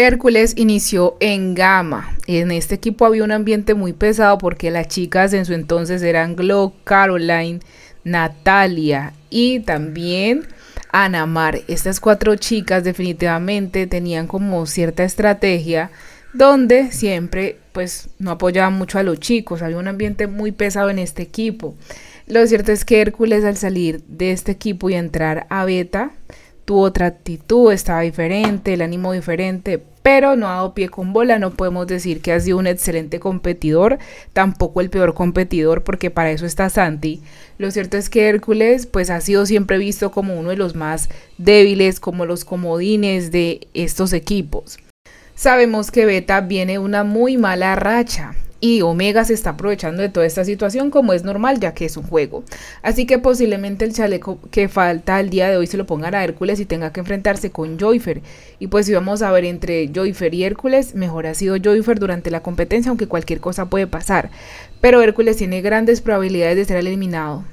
Hércules inició en Gama. En este equipo había un ambiente muy pesado porque las chicas en su entonces eran Glock, Caroline, Natalia y también Anamar. Estas cuatro chicas definitivamente tenían como cierta estrategia donde siempre pues no apoyaban mucho a los chicos. Había un ambiente muy pesado en este equipo. Lo cierto es que Hércules al salir de este equipo y entrar a Beta tuvo otra actitud, estaba diferente, el ánimo diferente, pero no ha dado pie con bola, no podemos decir que ha sido un excelente competidor, tampoco el peor competidor, porque para eso está Santi. Lo cierto es que Hércules pues ha sido siempre visto como uno de los más débiles, como los comodines de estos equipos. Sabemos que Beta viene una muy mala racha, y Omega se está aprovechando de toda esta situación como es normal ya que es un juego. Así que posiblemente el chaleco que falta al día de hoy se lo pongan a Hércules y tenga que enfrentarse con Joyfer. Y pues si vamos a ver entre Joyfer y Hércules, mejor ha sido Joyfer durante la competencia aunque cualquier cosa puede pasar. Pero Hércules tiene grandes probabilidades de ser eliminado.